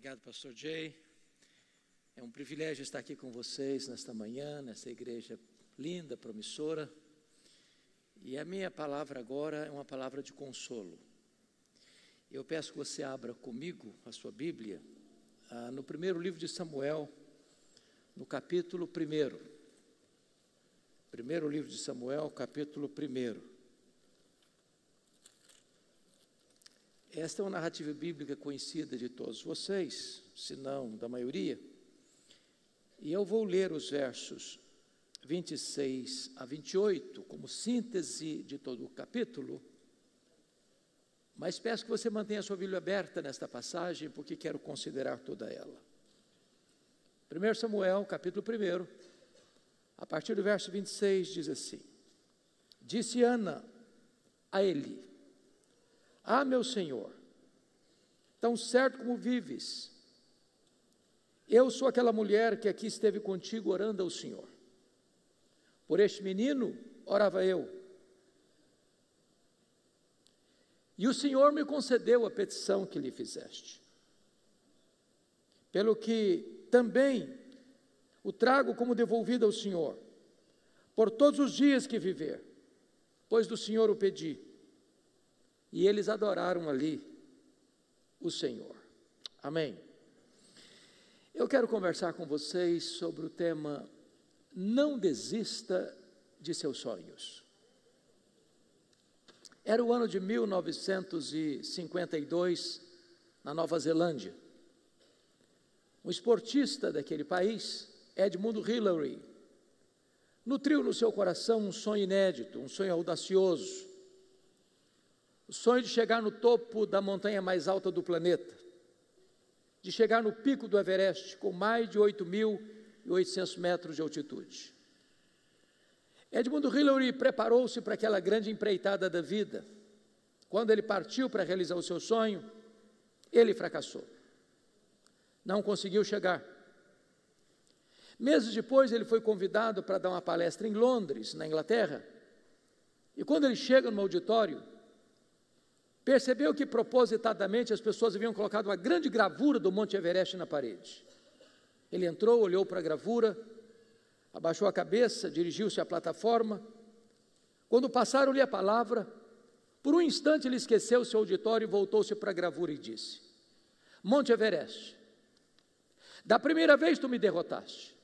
Obrigado, pastor Jay. É um privilégio estar aqui com vocês nesta manhã, nessa igreja linda, promissora. E a minha palavra agora é uma palavra de consolo. Eu peço que você abra comigo a sua Bíblia ah, no primeiro livro de Samuel, no capítulo primeiro. Primeiro livro de Samuel, capítulo primeiro. Esta é uma narrativa bíblica conhecida de todos vocês, se não da maioria. E eu vou ler os versos 26 a 28 como síntese de todo o capítulo. Mas peço que você mantenha a sua Bíblia aberta nesta passagem, porque quero considerar toda ela. 1 Samuel, capítulo 1, a partir do verso 26, diz assim: Disse Ana a Eli: ah, meu Senhor, tão certo como vives, eu sou aquela mulher que aqui esteve contigo orando ao Senhor. Por este menino orava eu. E o Senhor me concedeu a petição que lhe fizeste. Pelo que também o trago como devolvido ao Senhor, por todos os dias que viver, pois do Senhor o pedi. E eles adoraram ali o Senhor. Amém. Eu quero conversar com vocês sobre o tema Não desista de seus sonhos. Era o ano de 1952, na Nova Zelândia. Um esportista daquele país, Edmundo Hillary, nutriu no seu coração um sonho inédito, um sonho audacioso. O sonho de chegar no topo da montanha mais alta do planeta, de chegar no pico do Everest com mais de 8.800 metros de altitude. Edmundo Hillary preparou-se para aquela grande empreitada da vida. Quando ele partiu para realizar o seu sonho, ele fracassou. Não conseguiu chegar. Meses depois, ele foi convidado para dar uma palestra em Londres, na Inglaterra. E quando ele chega no auditório, Percebeu que propositadamente as pessoas haviam colocado uma grande gravura do Monte Everest na parede. Ele entrou, olhou para a gravura, abaixou a cabeça, dirigiu-se à plataforma. Quando passaram-lhe a palavra, por um instante ele esqueceu seu auditório e voltou-se para a gravura e disse: Monte Everest, da primeira vez tu me derrotaste.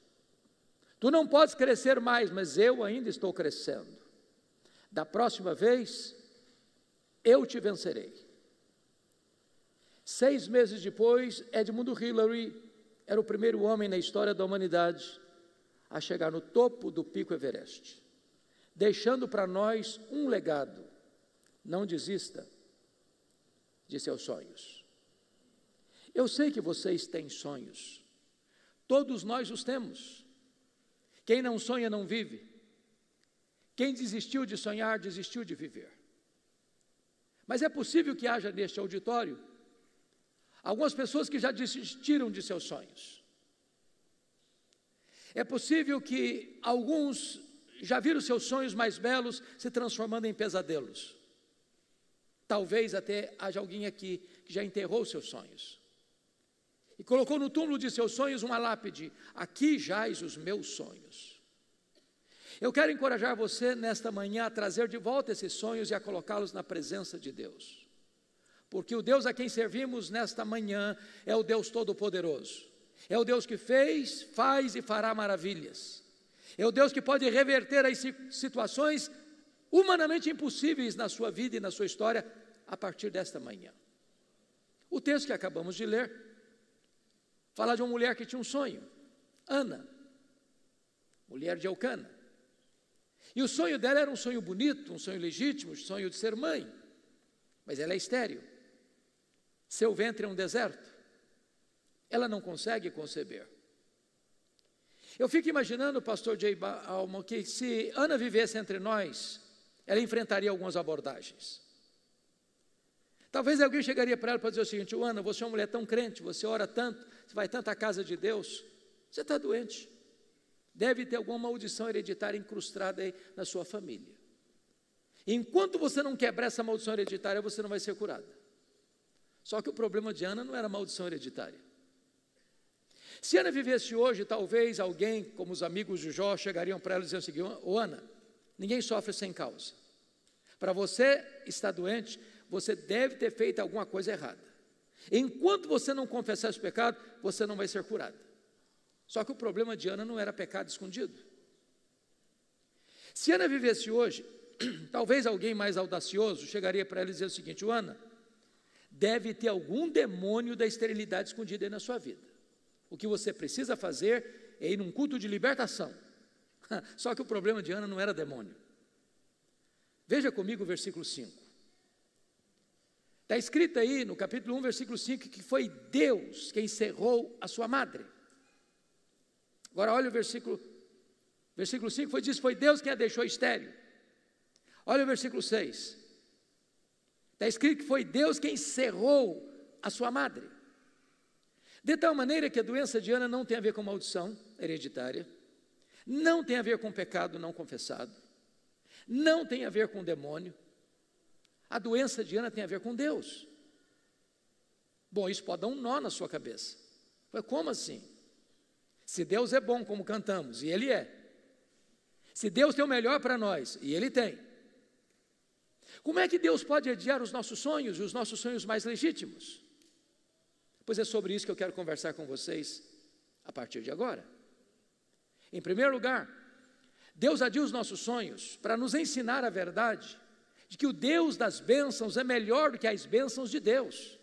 Tu não podes crescer mais, mas eu ainda estou crescendo. Da próxima vez, eu te vencerei. Seis meses depois, Edmund Hillary era o primeiro homem na história da humanidade a chegar no topo do pico Everest, deixando para nós um legado. Não desista de seus sonhos. Eu sei que vocês têm sonhos. Todos nós os temos. Quem não sonha não vive. Quem desistiu de sonhar, desistiu de viver. Mas é possível que haja neste auditório algumas pessoas que já desistiram de seus sonhos. É possível que alguns já viram seus sonhos mais belos se transformando em pesadelos. Talvez até haja alguém aqui que já enterrou seus sonhos e colocou no túmulo de seus sonhos uma lápide: Aqui jaz os meus sonhos. Eu quero encorajar você nesta manhã a trazer de volta esses sonhos e a colocá-los na presença de Deus. Porque o Deus a quem servimos nesta manhã é o Deus Todo-Poderoso. É o Deus que fez, faz e fará maravilhas. É o Deus que pode reverter as situações humanamente impossíveis na sua vida e na sua história a partir desta manhã. O texto que acabamos de ler fala de uma mulher que tinha um sonho, Ana, mulher de Eucana. E o sonho dela era um sonho bonito, um sonho legítimo, um sonho de ser mãe. Mas ela é estéreo. Seu ventre é um deserto. Ela não consegue conceber. Eu fico imaginando, pastor Jay Alma, que se Ana vivesse entre nós, ela enfrentaria algumas abordagens. Talvez alguém chegaria para ela para dizer o seguinte: Ana, você é uma mulher tão crente, você ora tanto, você vai tanto à casa de Deus, você está doente deve ter alguma maldição hereditária incrustada na sua família. Enquanto você não quebrar essa maldição hereditária, você não vai ser curada. Só que o problema de Ana não era maldição hereditária. Se Ana vivesse hoje, talvez alguém, como os amigos de Jó, chegariam para ela e diziam o seguinte: Ô Ana, ninguém sofre sem causa. Para você estar doente, você deve ter feito alguma coisa errada. Enquanto você não confessar esse pecado, você não vai ser curada. Só que o problema de Ana não era pecado escondido. Se Ana vivesse hoje, talvez alguém mais audacioso chegaria para ela e dizer o seguinte: Ana, deve ter algum demônio da esterilidade escondida aí na sua vida. O que você precisa fazer é ir num culto de libertação. Só que o problema de Ana não era demônio. Veja comigo o versículo 5. Está escrito aí no capítulo 1, versículo 5, que foi Deus quem cerrou a sua madre. Agora olha o versículo, versículo 5, foi, diz, foi Deus quem a deixou estéreo. Olha o versículo 6. Está escrito que foi Deus quem cerrou a sua madre. De tal maneira que a doença de Ana não tem a ver com maldição hereditária, não tem a ver com pecado não confessado, não tem a ver com demônio. A doença de Ana tem a ver com Deus. Bom, isso pode dar um nó na sua cabeça. Como assim? Se Deus é bom, como cantamos, e Ele é. Se Deus tem o melhor para nós, e Ele tem. Como é que Deus pode adiar os nossos sonhos e os nossos sonhos mais legítimos? Pois é sobre isso que eu quero conversar com vocês a partir de agora. Em primeiro lugar, Deus adia os nossos sonhos para nos ensinar a verdade de que o Deus das bênçãos é melhor do que as bênçãos de Deus.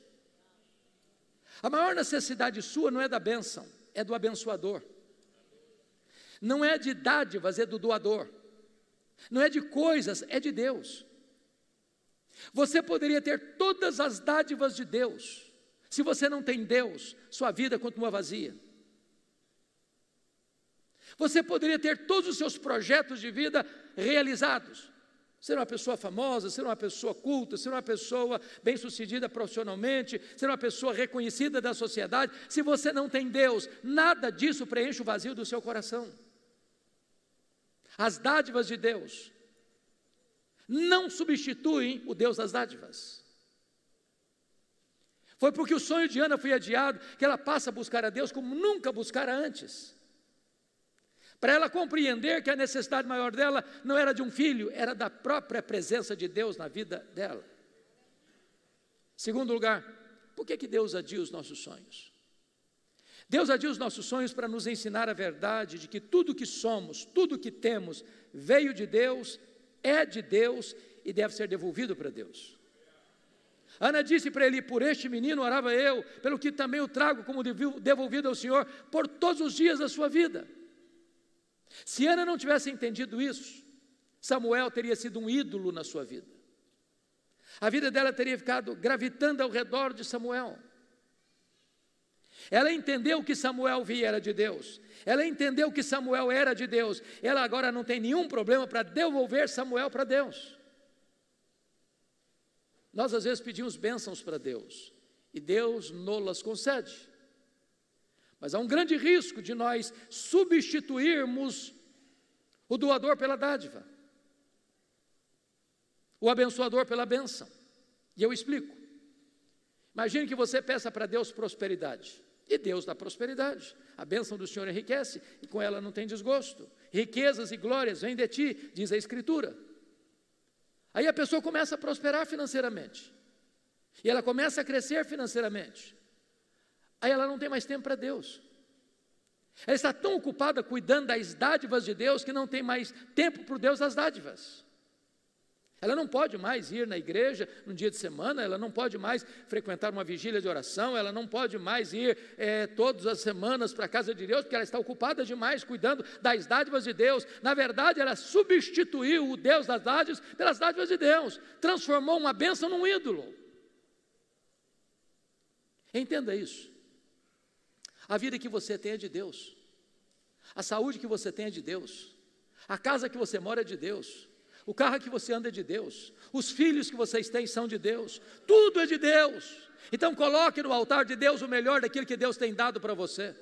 A maior necessidade sua não é da bênção, é do abençoador. Não é de dádivas, é do doador. Não é de coisas, é de Deus. Você poderia ter todas as dádivas de Deus. Se você não tem Deus, sua vida continua vazia. Você poderia ter todos os seus projetos de vida realizados ser uma pessoa famosa, ser uma pessoa culta, ser uma pessoa bem-sucedida profissionalmente, ser uma pessoa reconhecida da sociedade, se você não tem Deus, nada disso preenche o vazio do seu coração. As dádivas de Deus não substituem o Deus das dádivas. Foi porque o sonho de Ana foi adiado que ela passa a buscar a Deus como nunca buscara antes para ela compreender que a necessidade maior dela não era de um filho, era da própria presença de Deus na vida dela. Segundo lugar, por que, que Deus adia os nossos sonhos? Deus adia os nossos sonhos para nos ensinar a verdade de que tudo que somos, tudo que temos, veio de Deus, é de Deus e deve ser devolvido para Deus. Ana disse para ele: Por este menino orava eu, pelo que também o trago como devolvido ao Senhor por todos os dias da sua vida. Se Ana não tivesse entendido isso, Samuel teria sido um ídolo na sua vida. A vida dela teria ficado gravitando ao redor de Samuel. Ela entendeu que Samuel viera de Deus. Ela entendeu que Samuel era de Deus. Ela agora não tem nenhum problema para devolver Samuel para Deus. Nós às vezes pedimos bênçãos para Deus e Deus não las concede. Mas há um grande risco de nós substituirmos o doador pela dádiva, o abençoador pela bênção. E eu explico. Imagine que você peça para Deus prosperidade. E Deus dá prosperidade. A bênção do Senhor enriquece e com ela não tem desgosto. Riquezas e glórias vêm de ti, diz a Escritura. Aí a pessoa começa a prosperar financeiramente. E ela começa a crescer financeiramente. Aí ela não tem mais tempo para Deus. Ela está tão ocupada cuidando das dádivas de Deus que não tem mais tempo para o Deus das dádivas. Ela não pode mais ir na igreja no dia de semana, ela não pode mais frequentar uma vigília de oração, ela não pode mais ir é, todas as semanas para a casa de Deus, porque ela está ocupada demais cuidando das dádivas de Deus. Na verdade, ela substituiu o Deus das dádivas pelas dádivas de Deus, transformou uma bênção num ídolo. Entenda isso. A vida que você tem é de Deus. A saúde que você tem é de Deus. A casa que você mora é de Deus. O carro que você anda é de Deus. Os filhos que vocês têm são de Deus. Tudo é de Deus. Então coloque no altar de Deus o melhor daquilo que Deus tem dado para você.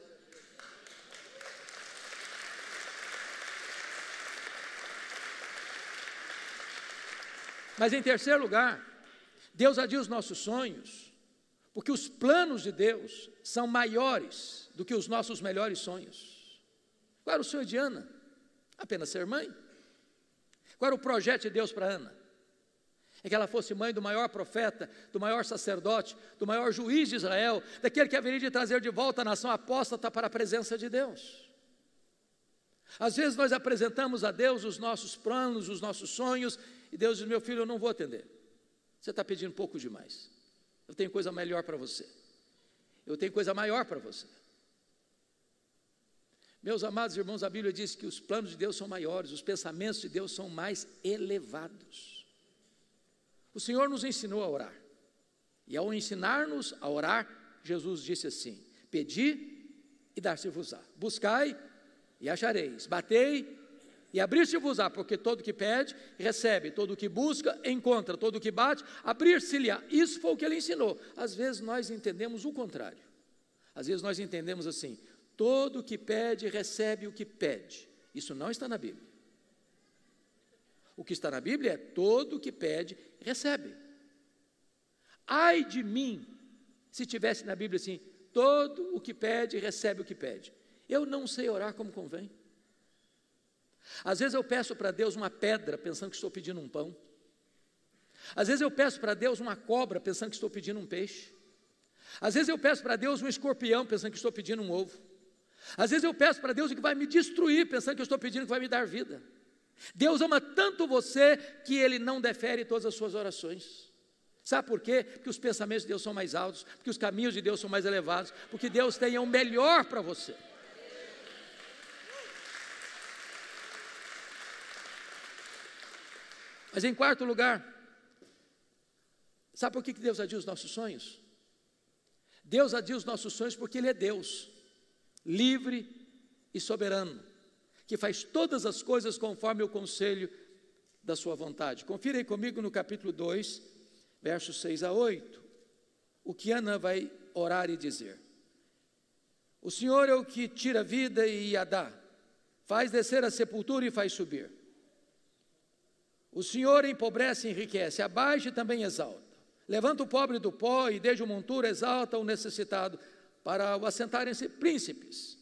Mas em terceiro lugar, Deus adia os nossos sonhos porque os planos de Deus são maiores do que os nossos melhores sonhos. Qual era o sonho de Ana? Apenas ser mãe. Qual era o projeto de Deus para Ana? É que ela fosse mãe do maior profeta, do maior sacerdote, do maior juiz de Israel, daquele que haveria de trazer de volta a nação apóstata para a presença de Deus. Às vezes nós apresentamos a Deus os nossos planos, os nossos sonhos, e Deus diz: Meu filho, eu não vou atender. Você está pedindo pouco demais. Eu tenho coisa melhor para você. Eu tenho coisa maior para você. Meus amados irmãos, a Bíblia diz que os planos de Deus são maiores, os pensamentos de Deus são mais elevados. O Senhor nos ensinou a orar. E ao ensinar-nos a orar, Jesus disse assim: Pedi e dar-se-vos-á. Buscai e achareis. Batei e abrir-se-vos-á, porque todo que pede, recebe, todo que busca, encontra, todo que bate, abrir-se-lhe-á. Isso foi o que ele ensinou. Às vezes nós entendemos o contrário. Às vezes nós entendemos assim: todo que pede, recebe o que pede. Isso não está na Bíblia. O que está na Bíblia é todo que pede, recebe. Ai de mim, se tivesse na Bíblia assim: todo o que pede, recebe o que pede. Eu não sei orar como convém. Às vezes eu peço para Deus uma pedra pensando que estou pedindo um pão. Às vezes eu peço para Deus uma cobra pensando que estou pedindo um peixe. Às vezes eu peço para Deus um escorpião pensando que estou pedindo um ovo. Às vezes eu peço para Deus o que vai me destruir pensando que eu estou pedindo que vai me dar vida. Deus ama tanto você que ele não defere todas as suas orações. Sabe por quê? Porque os pensamentos de Deus são mais altos, porque os caminhos de Deus são mais elevados, porque Deus tem o melhor para você. Mas em quarto lugar, sabe por que Deus adia os nossos sonhos? Deus adia os nossos sonhos porque Ele é Deus, livre e soberano, que faz todas as coisas conforme o conselho da Sua vontade. Confirem comigo no capítulo 2, versos 6 a 8, o que Ana vai orar e dizer. O Senhor é o que tira a vida e a dá, faz descer a sepultura e faz subir. O Senhor empobrece e enriquece, abaixa e também exalta. Levanta o pobre do pó e desde o monturo exalta o necessitado, para o assentarem-se príncipes.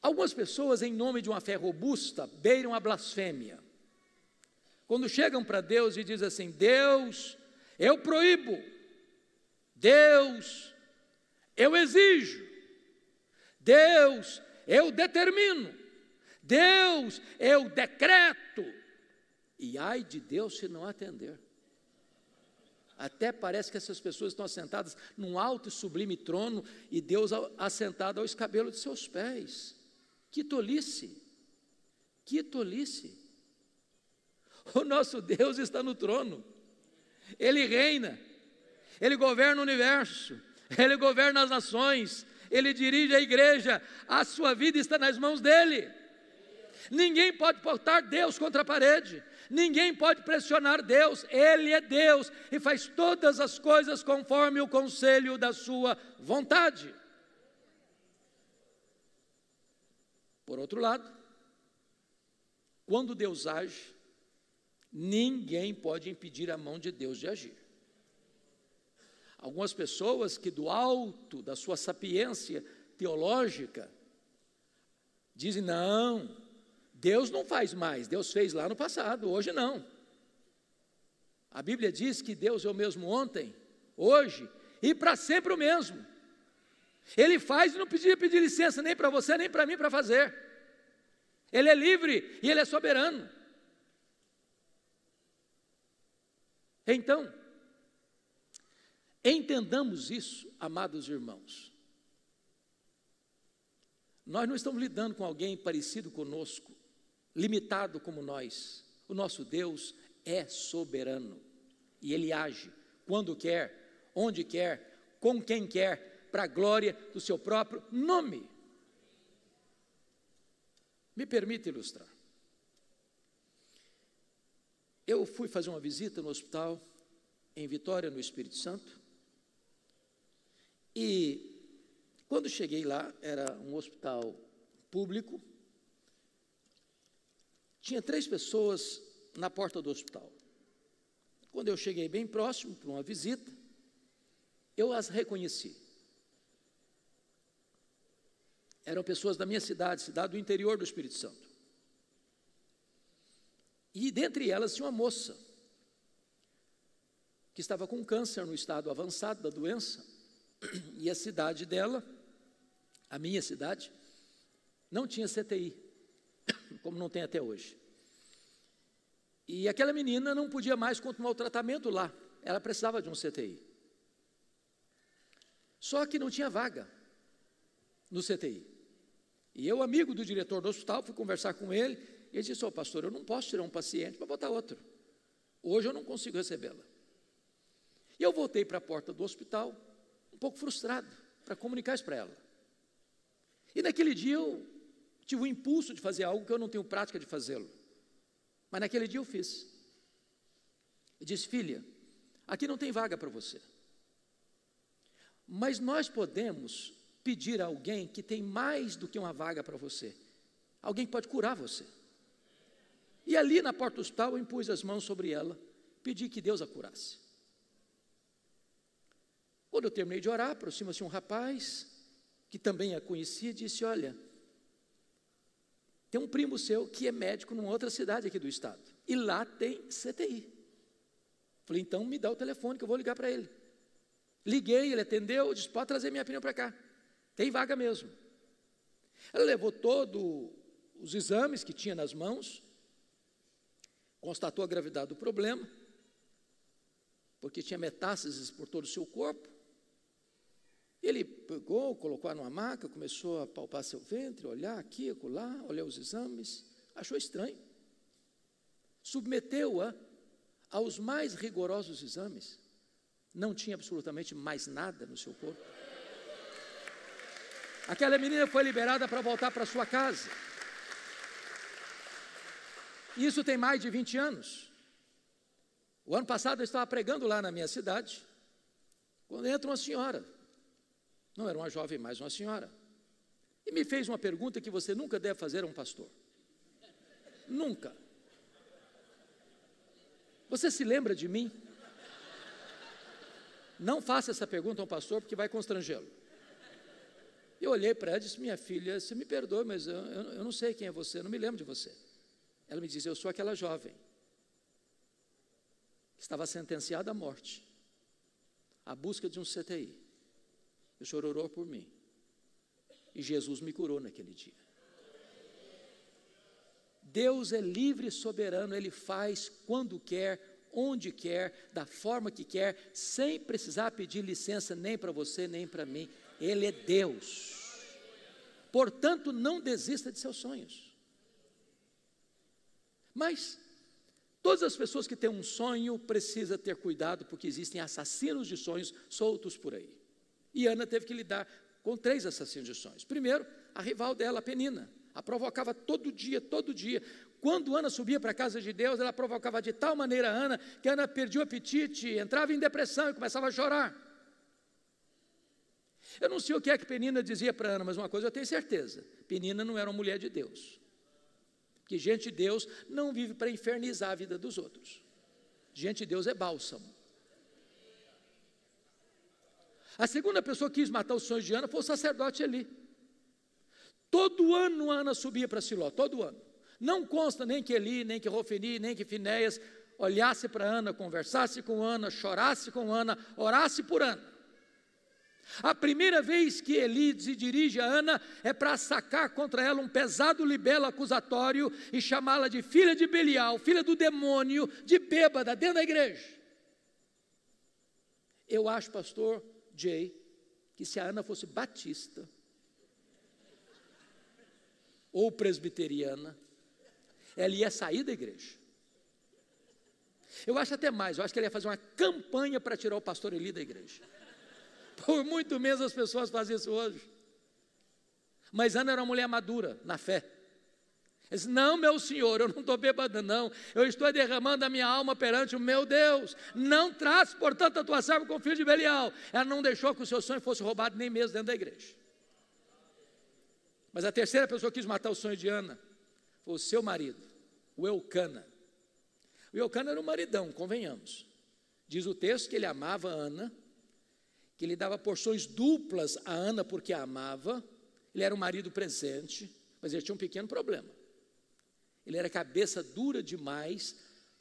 Algumas pessoas, em nome de uma fé robusta, beiram a blasfêmia. Quando chegam para Deus e dizem assim: Deus, eu proíbo, Deus, eu exijo, Deus, eu determino, Deus, eu decreto. E ai de Deus se não atender. Até parece que essas pessoas estão assentadas num alto e sublime trono e Deus assentado ao escabelo de seus pés. Que tolice! Que tolice! O nosso Deus está no trono, Ele reina, Ele governa o universo, Ele governa as nações, Ele dirige a igreja, a sua vida está nas mãos dEle. Ninguém pode portar Deus contra a parede, Ninguém pode pressionar Deus, Ele é Deus e faz todas as coisas conforme o conselho da sua vontade. Por outro lado, quando Deus age, ninguém pode impedir a mão de Deus de agir. Algumas pessoas que, do alto da sua sapiência teológica, dizem: não, Deus não faz mais, Deus fez lá no passado, hoje não. A Bíblia diz que Deus é o mesmo ontem, hoje e para sempre o mesmo. Ele faz e não precisa pedir licença nem para você, nem para mim para fazer. Ele é livre e ele é soberano. Então, entendamos isso, amados irmãos. Nós não estamos lidando com alguém parecido conosco, limitado como nós, o nosso Deus é soberano e ele age quando quer, onde quer, com quem quer, para a glória do seu próprio nome. Me permite ilustrar. Eu fui fazer uma visita no hospital em Vitória, no Espírito Santo, e quando cheguei lá, era um hospital público, tinha três pessoas na porta do hospital. Quando eu cheguei bem próximo para uma visita, eu as reconheci. Eram pessoas da minha cidade, cidade do interior do Espírito Santo. E dentre elas tinha uma moça que estava com câncer no estado avançado da doença, e a cidade dela, a minha cidade, não tinha CTI. como não tem até hoje. E aquela menina não podia mais continuar o tratamento lá, ela precisava de um CTI. Só que não tinha vaga no CTI. E eu, amigo do diretor do hospital, fui conversar com ele e ele disse: Ô oh, pastor, eu não posso tirar um paciente para botar outro. Hoje eu não consigo recebê-la. E eu voltei para a porta do hospital, um pouco frustrado, para comunicar isso para ela. E naquele dia eu Tive o impulso de fazer algo que eu não tenho prática de fazê-lo. Mas naquele dia eu fiz. E disse, filha, aqui não tem vaga para você. Mas nós podemos pedir a alguém que tem mais do que uma vaga para você. Alguém que pode curar você. E ali na porta do hospital eu impus as mãos sobre ela, pedi que Deus a curasse. Quando eu terminei de orar, aproxima-se um rapaz, que também a conhecia, e disse: Olha, tem um primo seu que é médico numa outra cidade aqui do estado. E lá tem CTI. Falei, então me dá o telefone que eu vou ligar para ele. Liguei, ele atendeu, disse, pode trazer minha prima para cá. Tem vaga mesmo. Ela levou todos os exames que tinha nas mãos, constatou a gravidade do problema, porque tinha metástases por todo o seu corpo, ele pegou, colocou numa maca, começou a palpar seu ventre, olhar aqui, acolá, olhar os exames, achou estranho. Submeteu-a aos mais rigorosos exames. Não tinha absolutamente mais nada no seu corpo. Aquela menina foi liberada para voltar para sua casa. Isso tem mais de 20 anos. O ano passado eu estava pregando lá na minha cidade, quando entra uma senhora, não era uma jovem, mais uma senhora. E me fez uma pergunta que você nunca deve fazer a um pastor. Nunca. Você se lembra de mim? Não faça essa pergunta a um pastor porque vai constrangê-lo. Eu olhei para ela e disse: Minha filha, você me perdoa, mas eu, eu, eu não sei quem é você, eu não me lembro de você. Ela me dizia: Eu sou aquela jovem que estava sentenciada à morte, à busca de um CTI. O Senhor orou por mim. E Jesus me curou naquele dia. Deus é livre e soberano, Ele faz quando quer, onde quer, da forma que quer, sem precisar pedir licença nem para você, nem para mim. Ele é Deus. Portanto, não desista de seus sonhos. Mas todas as pessoas que têm um sonho precisam ter cuidado, porque existem assassinos de sonhos soltos por aí. E Ana teve que lidar com três assassinos Primeiro, a rival dela, a Penina. A provocava todo dia, todo dia. Quando Ana subia para a casa de Deus, ela provocava de tal maneira a Ana que Ana perdia o apetite, entrava em depressão e começava a chorar. Eu não sei o que é que Penina dizia para Ana, mas uma coisa eu tenho certeza: Penina não era uma mulher de Deus. Que gente de Deus não vive para infernizar a vida dos outros. Gente de Deus é bálsamo. A segunda pessoa que quis matar os sonhos de Ana foi o sacerdote Eli. Todo ano Ana subia para Siló, todo ano. Não consta nem que Eli, nem que Rofeni, nem que Finéias olhasse para Ana, conversasse com Ana, chorasse com Ana, orasse por Ana. A primeira vez que Eli se dirige a Ana é para sacar contra ela um pesado libelo acusatório e chamá-la de filha de Belial, filha do demônio, de bêbada, dentro da igreja. Eu acho, pastor, Jay que se a Ana fosse batista ou presbiteriana, ela ia sair da igreja. Eu acho até mais, eu acho que ela ia fazer uma campanha para tirar o pastor Eli da igreja. Por muito menos as pessoas fazem isso hoje. Mas Ana era uma mulher madura na fé disse: Não, meu senhor, eu não estou bêbado, não. Eu estou derramando a minha alma perante o meu Deus. Não traz, portanto, a tua serva com o filho de Belial. Ela não deixou que o seu sonho fosse roubado nem mesmo dentro da igreja. Mas a terceira pessoa que quis matar o sonho de Ana foi o seu marido, o Eucana. O Eucana era um maridão, convenhamos. Diz o texto que ele amava Ana, que ele dava porções duplas a Ana porque a amava. Ele era um marido presente, mas ele tinha um pequeno problema. Ele era cabeça dura demais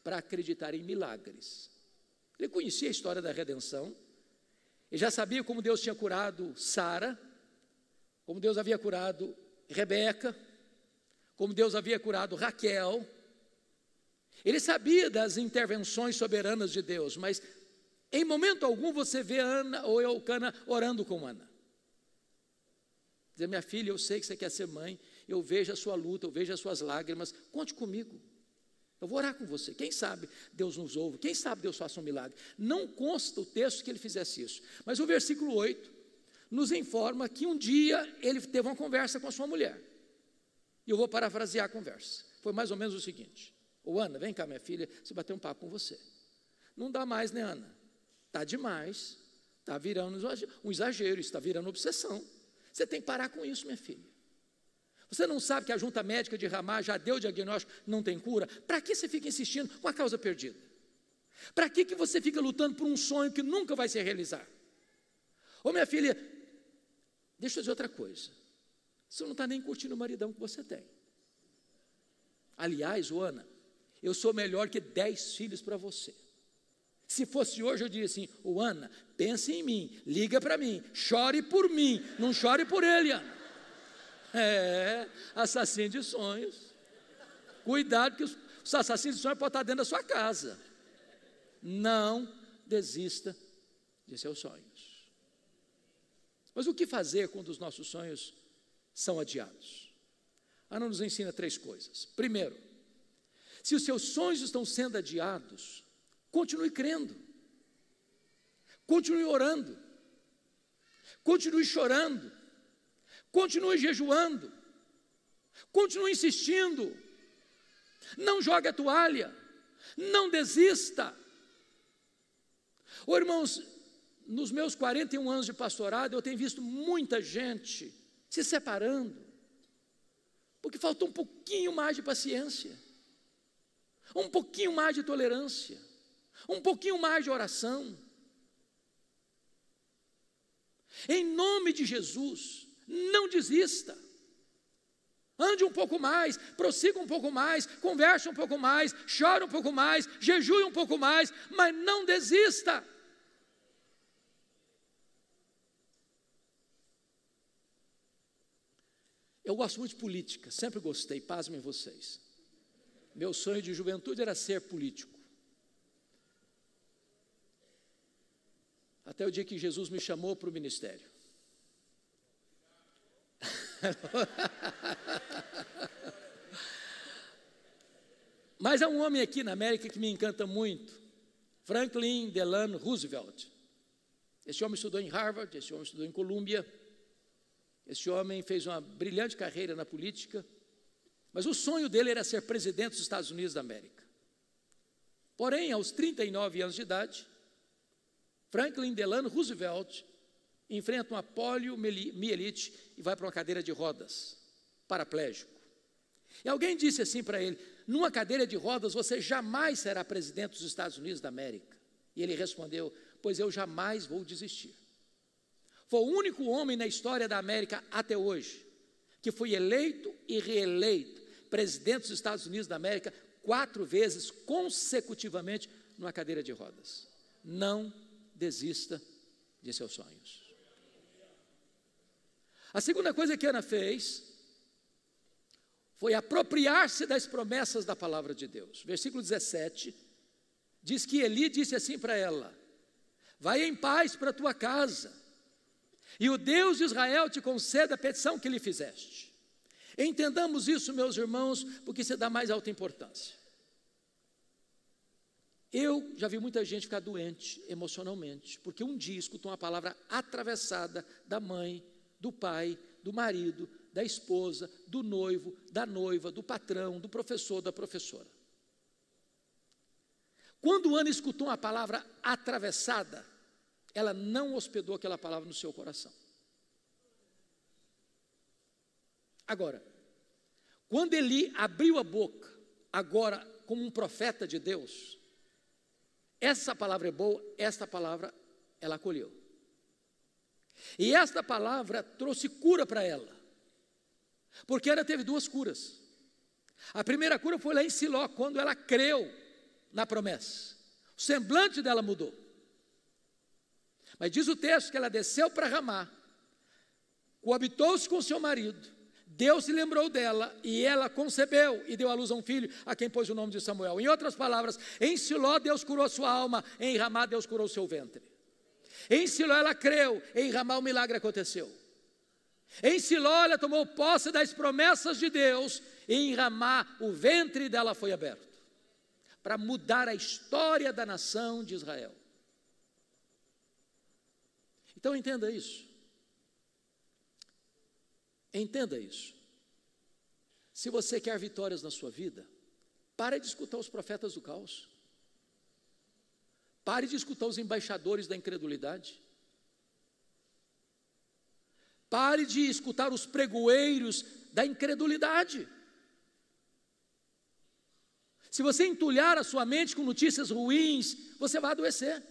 para acreditar em milagres. Ele conhecia a história da redenção, ele já sabia como Deus tinha curado Sara, como Deus havia curado Rebeca, como Deus havia curado Raquel. Ele sabia das intervenções soberanas de Deus, mas em momento algum você vê Ana ou Eucana orando com Ana. Dizer, minha filha, eu sei que você quer ser mãe, eu vejo a sua luta, eu vejo as suas lágrimas, conte comigo. Eu vou orar com você. Quem sabe Deus nos ouve, quem sabe Deus faça um milagre. Não consta o texto que ele fizesse isso, mas o versículo 8 nos informa que um dia ele teve uma conversa com a sua mulher. E eu vou parafrasear a conversa. Foi mais ou menos o seguinte: Ô Ana, vem cá, minha filha, se bater um papo com você. Não dá mais, né, Ana? Tá demais. Está virando um exagero, está virando obsessão. Você tem que parar com isso, minha filha. Você não sabe que a junta médica de Ramá já deu o diagnóstico, não tem cura? Para que você fica insistindo com a causa perdida? Para que, que você fica lutando por um sonho que nunca vai se realizar? Ô minha filha, deixa eu dizer outra coisa. Você não está nem curtindo o maridão que você tem. Aliás, Ana, eu sou melhor que dez filhos para você. Se fosse hoje, eu diria assim: Ana, pense em mim, liga para mim, chore por mim, não chore por ele, Ana. É, assassino de sonhos. Cuidado, que os, assassinos de sonhos podem estar dentro da sua casa. Não desista de seus sonhos. Mas o que fazer quando os nossos sonhos são adiados? A ah, Ana nos ensina três coisas. Primeiro, se os seus sonhos estão sendo adiados, continue crendo, continue orando, continue chorando, Continue jejuando. Continue insistindo. Não jogue a toalha. Não desista. Oh, irmãos, nos meus 41 anos de pastorado, eu tenho visto muita gente se separando, porque faltou um pouquinho mais de paciência, um pouquinho mais de tolerância, um pouquinho mais de oração. Em nome de Jesus, não desista. Ande um pouco mais, prossiga um pouco mais, converse um pouco mais, chore um pouco mais, jejue um pouco mais, mas não desista. Eu gosto muito de política, sempre gostei, pasmem vocês. Meu sonho de juventude era ser político. Até o dia que Jesus me chamou para o ministério. Mas há um homem aqui na América que me encanta muito, Franklin Delano Roosevelt. Esse homem estudou em Harvard, esse homem estudou em Colômbia, esse homem fez uma brilhante carreira na política, mas o sonho dele era ser presidente dos Estados Unidos da América. Porém, aos 39 anos de idade, Franklin Delano Roosevelt enfrenta uma poliomielite e vai para uma cadeira de rodas, paraplégico. E alguém disse assim para ele: numa cadeira de rodas você jamais será presidente dos Estados Unidos da América. E ele respondeu: pois eu jamais vou desistir. Foi o único homem na história da América até hoje que foi eleito e reeleito presidente dos Estados Unidos da América quatro vezes consecutivamente numa cadeira de rodas. Não desista de seus sonhos. A segunda coisa que Ana fez foi apropriar-se das promessas da palavra de Deus. Versículo 17 diz que Eli disse assim para ela: Vai em paz para tua casa, e o Deus de Israel te conceda a petição que lhe fizeste. Entendamos isso, meus irmãos, porque isso dá mais alta importância. Eu já vi muita gente ficar doente emocionalmente, porque um dia escutou uma palavra atravessada da mãe do pai, do marido, da esposa, do noivo, da noiva, do patrão, do professor, da professora. Quando Ana escutou a palavra atravessada, ela não hospedou aquela palavra no seu coração. Agora, quando Eli abriu a boca, agora como um profeta de Deus, essa palavra é boa, essa palavra ela acolheu. E esta palavra trouxe cura para ela, porque ela teve duas curas. A primeira cura foi lá em Siló, quando ela creu na promessa. O semblante dela mudou. Mas diz o texto que ela desceu para Ramá, coabitou-se com seu marido, Deus se lembrou dela e ela concebeu e deu à luz a um filho, a quem pôs o nome de Samuel. Em outras palavras, em Siló Deus curou sua alma, em Ramá Deus curou seu ventre. Em Siló ela creu, em Ramá o milagre aconteceu. Em Siló ela tomou posse das promessas de Deus, e em Ramá o ventre dela foi aberto para mudar a história da nação de Israel. Então entenda isso. Entenda isso. Se você quer vitórias na sua vida, pare de escutar os profetas do caos. Pare de escutar os embaixadores da incredulidade. Pare de escutar os pregoeiros da incredulidade. Se você entulhar a sua mente com notícias ruins, você vai adoecer.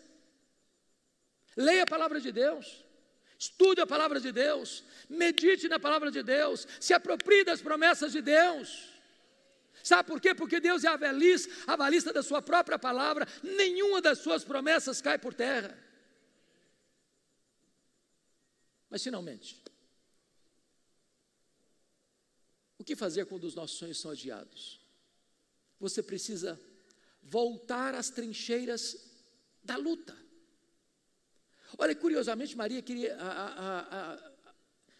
Leia a palavra de Deus. Estude a palavra de Deus, medite na palavra de Deus, se aproprie das promessas de Deus. Sabe por quê? Porque Deus é a balista da sua própria palavra, nenhuma das suas promessas cai por terra. Mas finalmente, o que fazer quando os nossos sonhos são adiados? Você precisa voltar às trincheiras da luta. Olha, curiosamente, Maria queria, a, a, a, a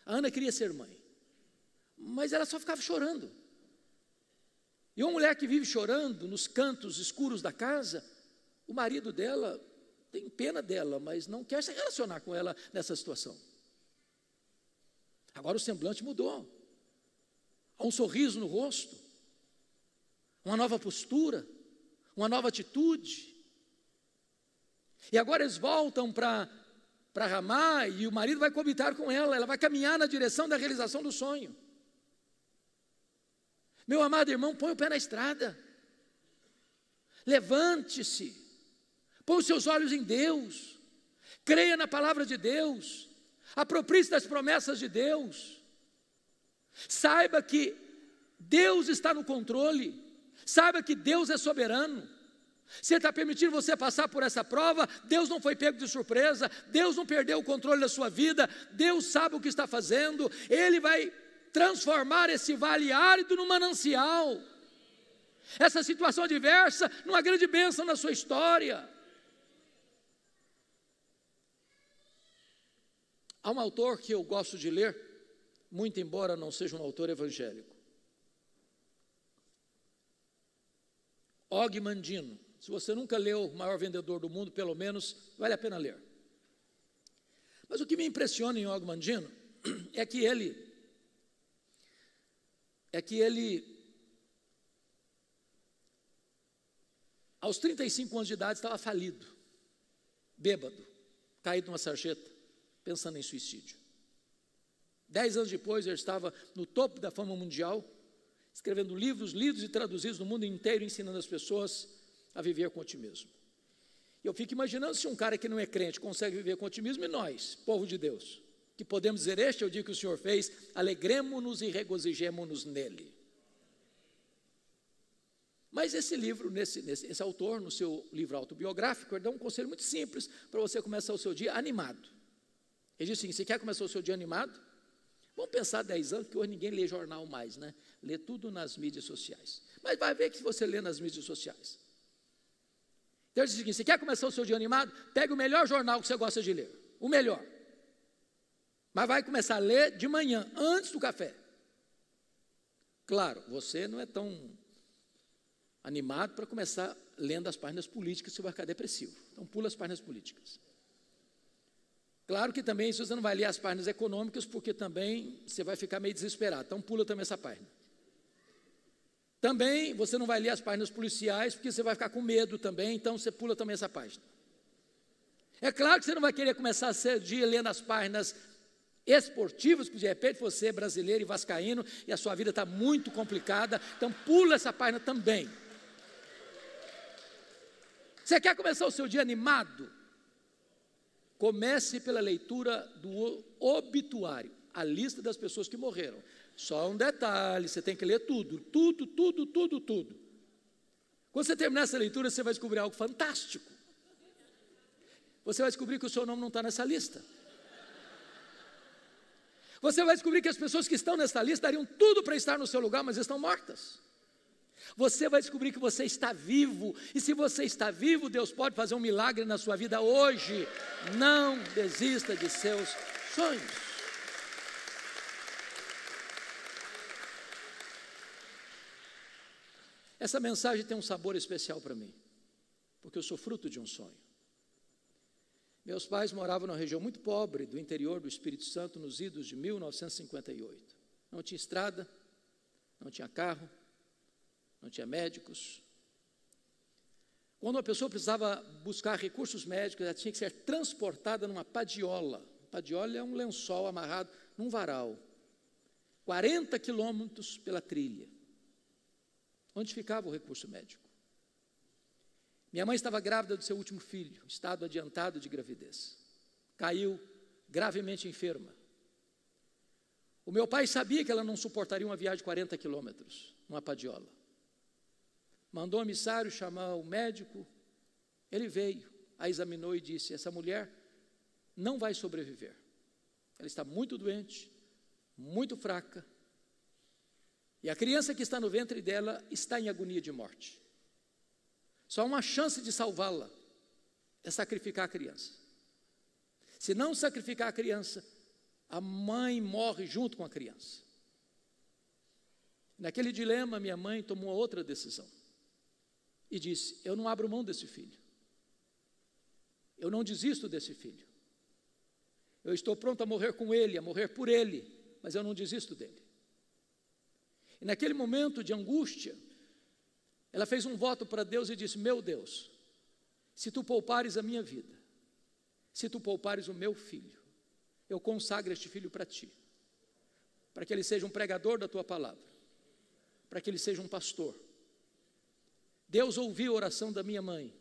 Ana queria ser mãe, mas ela só ficava chorando. E uma mulher que vive chorando nos cantos escuros da casa, o marido dela tem pena dela, mas não quer se relacionar com ela nessa situação. Agora o semblante mudou. Há um sorriso no rosto, uma nova postura, uma nova atitude. E agora eles voltam para Ramá e o marido vai coabitar com ela, ela vai caminhar na direção da realização do sonho. Meu amado irmão, põe o pé na estrada. Levante-se. Põe os seus olhos em Deus. Creia na palavra de Deus. Aproprie-se das promessas de Deus. Saiba que Deus está no controle. Saiba que Deus é soberano. Se Ele está permitindo você passar por essa prova, Deus não foi pego de surpresa, Deus não perdeu o controle da sua vida, Deus sabe o que está fazendo, Ele vai transformar esse vale árido num manancial. Essa situação adversa numa é grande bênção na sua história. Há um autor que eu gosto de ler, muito embora não seja um autor evangélico. Og Mandino. Se você nunca leu O Maior Vendedor do Mundo, pelo menos, vale a pena ler. Mas o que me impressiona em Og Mandino é que ele é que ele, aos 35 anos de idade, estava falido, bêbado, caído numa sarjeta, pensando em suicídio. Dez anos depois, ele estava no topo da fama mundial, escrevendo livros, lidos e traduzidos no mundo inteiro, ensinando as pessoas a viver com otimismo. E eu fico imaginando se um cara que não é crente consegue viver com otimismo, e nós, povo de Deus que podemos dizer: Este é o dia que o Senhor fez, alegremos-nos e regozijemos-nos nele. Mas esse livro, nesse, nesse, esse autor, no seu livro autobiográfico, ele dá um conselho muito simples para você começar o seu dia animado. Ele diz assim: você quer começar o seu dia animado? Vamos pensar 10 anos, que hoje ninguém lê jornal mais, né? Lê tudo nas mídias sociais. Mas vai ver que você lê nas mídias sociais. Então ele diz o seguinte: você quer começar o seu dia animado? Pega o melhor jornal que você gosta de ler. O melhor. Mas vai começar a ler de manhã, antes do café. Claro, você não é tão animado para começar lendo as páginas políticas se vai ficar depressivo. Então pula as páginas políticas. Claro que também, você não vai ler as páginas econômicas, porque também você vai ficar meio desesperado. Então pula também essa página. Também você não vai ler as páginas policiais, porque você vai ficar com medo também, então você pula também essa página. É claro que você não vai querer começar a ser dia lendo as páginas esportivos, que de repente você é brasileiro e vascaíno e a sua vida está muito complicada, então pula essa página também. Você quer começar o seu dia animado? Comece pela leitura do obituário, a lista das pessoas que morreram. Só um detalhe, você tem que ler tudo, tudo, tudo, tudo, tudo. Quando você terminar essa leitura, você vai descobrir algo fantástico. Você vai descobrir que o seu nome não está nessa lista. Você vai descobrir que as pessoas que estão nessa lista dariam tudo para estar no seu lugar, mas estão mortas. Você vai descobrir que você está vivo, e se você está vivo, Deus pode fazer um milagre na sua vida hoje. Não desista de seus sonhos. Essa mensagem tem um sabor especial para mim, porque eu sou fruto de um sonho. Meus pais moravam numa região muito pobre do interior do Espírito Santo, nos idos de 1958. Não tinha estrada, não tinha carro, não tinha médicos. Quando uma pessoa precisava buscar recursos médicos, ela tinha que ser transportada numa padiola. Padiola é um lençol amarrado num varal. 40 quilômetros pela trilha. Onde ficava o recurso médico? Minha mãe estava grávida do seu último filho, estado adiantado de gravidez. Caiu gravemente enferma. O meu pai sabia que ela não suportaria uma viagem de 40 quilômetros, numa padiola. Mandou o emissário chamar o médico, ele veio, a examinou e disse: Essa mulher não vai sobreviver. Ela está muito doente, muito fraca. E a criança que está no ventre dela está em agonia de morte. Só uma chance de salvá-la é sacrificar a criança. Se não sacrificar a criança, a mãe morre junto com a criança. Naquele dilema, minha mãe tomou outra decisão e disse: Eu não abro mão desse filho. Eu não desisto desse filho. Eu estou pronto a morrer com ele, a morrer por ele, mas eu não desisto dele. E naquele momento de angústia, ela fez um voto para Deus e disse: Meu Deus, se tu poupares a minha vida, se tu poupares o meu filho, eu consagro este filho para ti, para que ele seja um pregador da tua palavra, para que ele seja um pastor. Deus ouviu a oração da minha mãe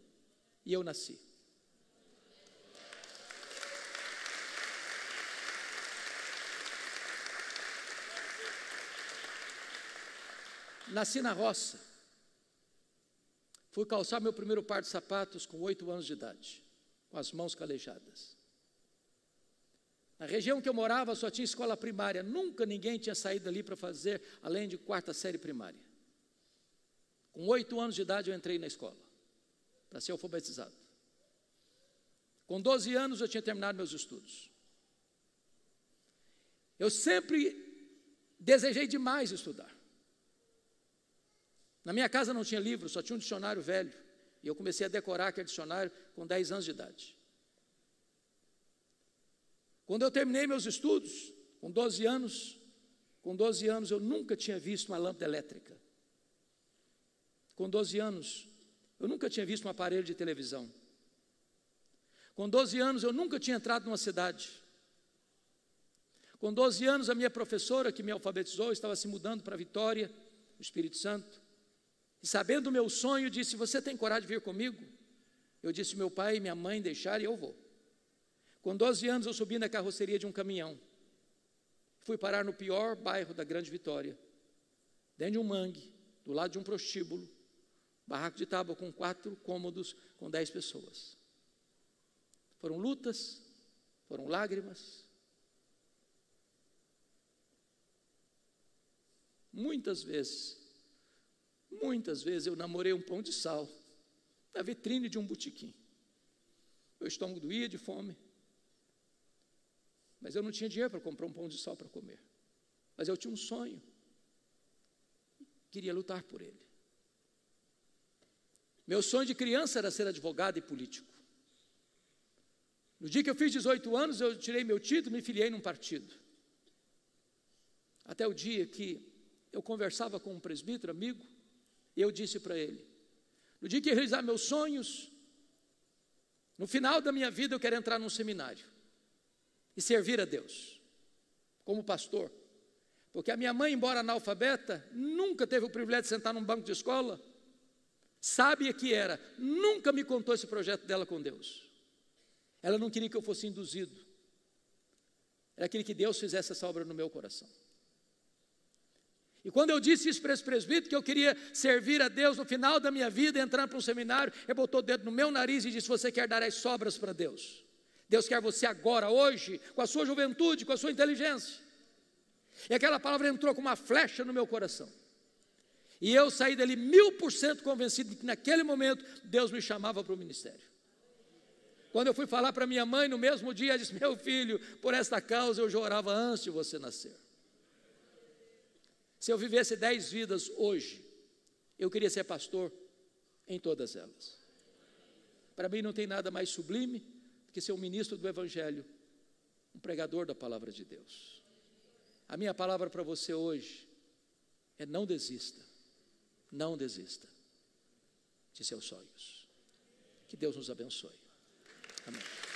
e eu nasci. Nasci na roça, Fui calçar meu primeiro par de sapatos com oito anos de idade, com as mãos calejadas. Na região que eu morava só tinha escola primária, nunca ninguém tinha saído ali para fazer além de quarta série primária. Com oito anos de idade eu entrei na escola para ser alfabetizado. Com 12 anos eu tinha terminado meus estudos. Eu sempre desejei demais estudar. Na minha casa não tinha livro, só tinha um dicionário velho. E eu comecei a decorar aquele dicionário com 10 anos de idade. Quando eu terminei meus estudos, com 12 anos, com 12 anos eu nunca tinha visto uma lâmpada elétrica. Com 12 anos, eu nunca tinha visto um aparelho de televisão. Com 12 anos, eu nunca tinha entrado numa cidade. Com 12 anos, a minha professora que me alfabetizou estava se mudando para Vitória, no Espírito Santo. E sabendo o meu sonho, disse: Você tem coragem de vir comigo? Eu disse: Meu pai e minha mãe deixaram e eu vou. Com 12 anos, eu subi na carroceria de um caminhão. Fui parar no pior bairro da Grande Vitória, dentro de um mangue, do lado de um prostíbulo, barraco de tábua com quatro cômodos, com dez pessoas. Foram lutas, foram lágrimas. Muitas vezes Muitas vezes eu namorei um pão de sal na vitrine de um botequim. Meu estômago doía de fome. Mas eu não tinha dinheiro para comprar um pão de sal para comer. Mas eu tinha um sonho. Queria lutar por ele. Meu sonho de criança era ser advogado e político. No dia que eu fiz 18 anos, eu tirei meu título e me filiei num partido. Até o dia que eu conversava com um presbítero amigo, eu disse para ele: no dia que realizar meus sonhos, no final da minha vida eu quero entrar num seminário e servir a Deus como pastor. Porque a minha mãe, embora analfabeta, nunca teve o privilégio de sentar num banco de escola, sábia que era, nunca me contou esse projeto dela com Deus. Ela não queria que eu fosse induzido. Era aquele que Deus fizesse essa obra no meu coração. E quando eu disse isso para esse presbítero, que eu queria servir a Deus no final da minha vida, entrar para um seminário, ele botou o dedo no meu nariz e disse: Você quer dar as sobras para Deus? Deus quer você agora, hoje, com a sua juventude, com a sua inteligência. E aquela palavra entrou com uma flecha no meu coração. E eu saí dali mil por cento convencido de que naquele momento Deus me chamava para o ministério. Quando eu fui falar para minha mãe no mesmo dia, ela disse: Meu filho, por esta causa eu já orava antes de você nascer. Se eu vivesse dez vidas hoje, eu queria ser pastor em todas elas. Para mim não tem nada mais sublime do que ser um ministro do Evangelho, um pregador da palavra de Deus. A minha palavra para você hoje é não desista, não desista de seus sonhos. Que Deus nos abençoe. Amém.